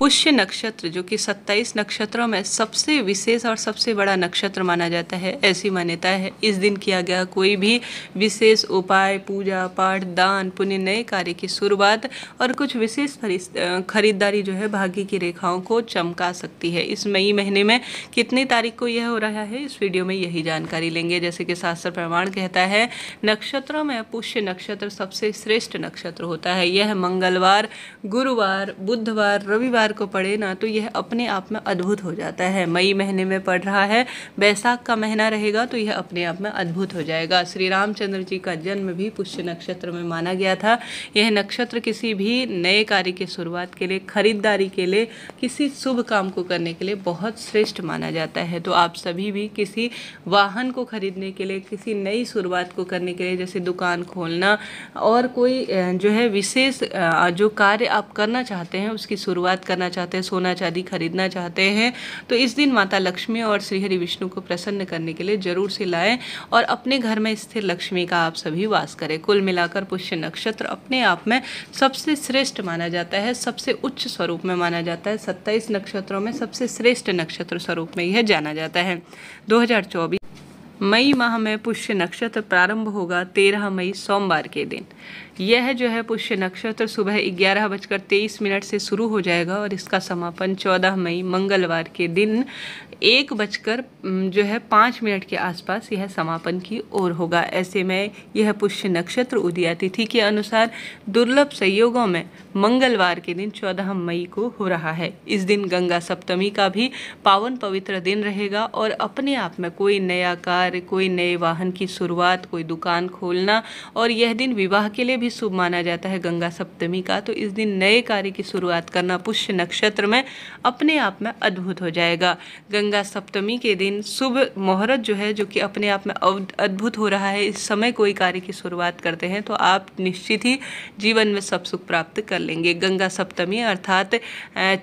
पुष्य नक्षत्र जो कि 27 नक्षत्रों में सबसे विशेष और सबसे बड़ा नक्षत्र माना जाता है ऐसी मान्यता है इस दिन किया गया कोई भी विशेष उपाय पूजा पाठ दान पुण्य नए कार्य की शुरुआत और कुछ विशेष खरीदारी जो है भाग्य की रेखाओं को चमका सकती है इस मई महीने में कितनी तारीख को यह हो रहा है इस वीडियो में यही जानकारी लेंगे जैसे कि शास्त्र प्रमाण कहता है नक्षत्रों में पुष्य नक्षत्र सबसे श्रेष्ठ नक्षत्र होता है यह मंगलवार गुरुवार बुधवार रविवार बुधवार को पढ़े ना तो यह अपने आप में अद्भुत हो जाता है मई महीने में पढ़ रहा है बैसाख का महीना रहेगा तो यह अपने आप में अद्भुत हो जाएगा श्री रामचंद्र जी का जन्म भी पुष्य नक्षत्र में माना गया था यह नक्षत्र किसी भी नए कार्य की शुरुआत के लिए खरीदारी के लिए किसी शुभ काम को करने के लिए बहुत श्रेष्ठ माना जाता है तो आप सभी भी किसी वाहन को खरीदने के लिए किसी नई शुरुआत को करने के लिए जैसे दुकान खोलना और कोई जो है विशेष जो कार्य आप करना चाहते हैं उसकी शुरुआत करना करना चाहते हैं सोना चांदी खरीदना चाहते हैं तो इस दिन माता लक्ष्मी और श्रीहरि विष्णु को प्रसन्न करने के लिए जरूर से लाएँ और अपने घर में स्थिर लक्ष्मी का आप सभी वास करें कुल मिलाकर पुष्य नक्षत्र अपने आप में सबसे श्रेष्ठ माना जाता है सबसे उच्च स्वरूप में माना जाता है सत्ताईस नक्षत्रों में सबसे श्रेष्ठ नक्षत्र स्वरूप में यह जाना जाता है दो मई माह में पुष्य नक्षत्र प्रारंभ होगा तेरह मई सोमवार के दिन यह जो है पुष्य नक्षत्र सुबह ग्यारह बजकर तेईस मिनट से शुरू हो जाएगा और इसका समापन चौदह मई मंगलवार के दिन एक बजकर जो है पाँच मिनट के आसपास यह समापन की ओर होगा ऐसे में यह पुष्य नक्षत्र उदिया तिथि के अनुसार दुर्लभ संयोगों में मंगलवार के दिन चौदह मई को हो रहा है इस दिन गंगा सप्तमी का भी पावन पवित्र दिन रहेगा और अपने आप में कोई नया कार्य कोई नए वाहन की शुरुआत कोई दुकान खोलना और यह दिन विवाह के लिए भी शुभ माना जाता है गंगा सप्तमी का तो इस दिन नए कार्य की शुरुआत करना पुष्य नक्षत्र में अपने आप में अद्भुत हो जाएगा गंगा गंगा सप्तमी के दिन शुभ मुहूर्त जो है जो कि अपने आप में अद्भुत हो रहा है इस समय कोई कार्य की शुरुआत करते हैं तो आप निश्चित ही जीवन में सब सुख प्राप्त कर लेंगे गंगा सप्तमी अर्थात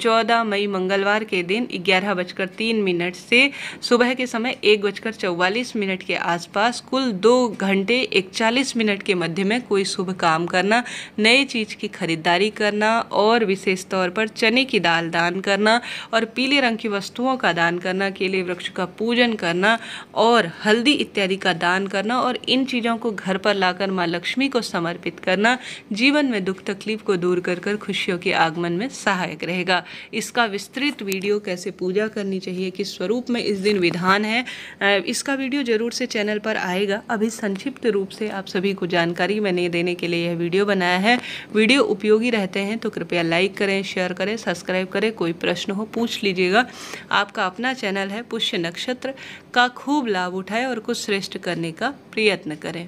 चौदह मई मंगलवार के दिन ग्यारह बजकर तीन मिनट से सुबह के समय एक बजकर चौवालीस मिनट के आसपास कुल दो घंटे इकचालीस मिनट के मध्य में कोई शुभ काम करना नए चीज़ की खरीदारी करना और विशेष तौर पर चने की दाल दान करना और पीले रंग की वस्तुओं का दान करना करना केले वृक्ष का पूजन करना और हल्दी इत्यादि का दान करना और इन चीज़ों को घर पर लाकर माँ लक्ष्मी को समर्पित करना जीवन में दुख तकलीफ को दूर कर कर खुशियों के आगमन में सहायक रहेगा इसका विस्तृत वीडियो कैसे पूजा करनी चाहिए किस स्वरूप में इस दिन विधान है इसका वीडियो जरूर से चैनल पर आएगा अभी संक्षिप्त रूप से आप सभी को जानकारी मैंने देने के लिए यह वीडियो बनाया है वीडियो उपयोगी रहते हैं तो कृपया लाइक करें शेयर करें सब्सक्राइब करें कोई प्रश्न हो पूछ लीजिएगा आपका अपना चैनल चैनल है पुष्य नक्षत्र का खूब लाभ उठाएं और कुछ श्रेष्ठ करने का प्रयत्न करें